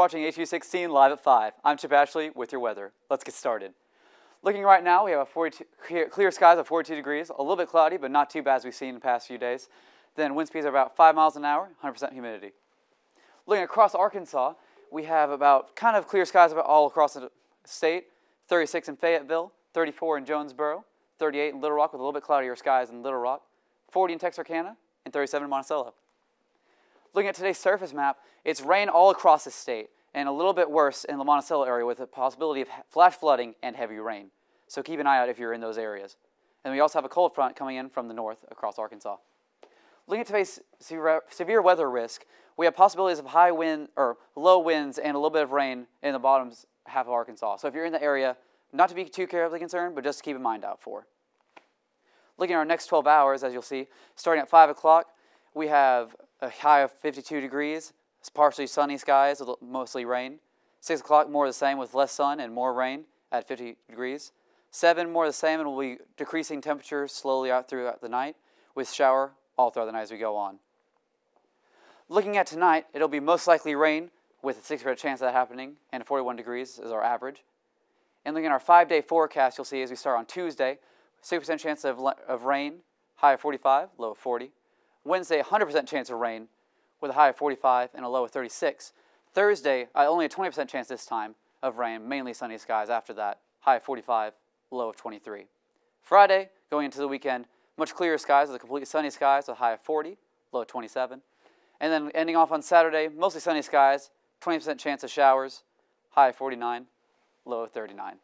watching ATU16 live at 5. I'm Chip Ashley with your weather. Let's get started. Looking right now, we have a 42, clear skies of 42 degrees, a little bit cloudy, but not too bad as we've seen in the past few days. Then wind speeds are about 5 miles an hour, 100% humidity. Looking across Arkansas, we have about kind of clear skies about all across the state, 36 in Fayetteville, 34 in Jonesboro, 38 in Little Rock with a little bit cloudier skies in Little Rock, 40 in Texarkana, and 37 in Monticello. Looking at today's surface map, it's rain all across the state and a little bit worse in the Monticello area with the possibility of flash flooding and heavy rain. So keep an eye out if you're in those areas. And we also have a cold front coming in from the north across Arkansas. Looking at today's severe weather risk, we have possibilities of high wind or low winds and a little bit of rain in the bottom half of Arkansas. So if you're in the area, not to be too carefully concerned, but just keep in mind out for. Looking at our next 12 hours, as you'll see, starting at 5 o'clock, we have a high of 52 degrees, it's partially sunny skies with mostly rain. 6 o'clock, more the same with less sun and more rain at 50 degrees. 7, more the same and will be decreasing temperatures slowly out throughout the night with shower all throughout the night as we go on. Looking at tonight, it'll be most likely rain with a 6% chance of that happening and 41 degrees is our average. And looking at our five-day forecast, you'll see as we start on Tuesday, 6% chance of, of rain, high of 45, low of 40. Wednesday, 100% chance of rain, with a high of 45 and a low of 36. Thursday, uh, only a 20% chance this time of rain, mainly sunny skies after that, high of 45, low of 23. Friday, going into the weekend, much clearer skies with a completely sunny skies, with a high of 40, low of 27. And then ending off on Saturday, mostly sunny skies, 20% chance of showers, high of 49, low of 39.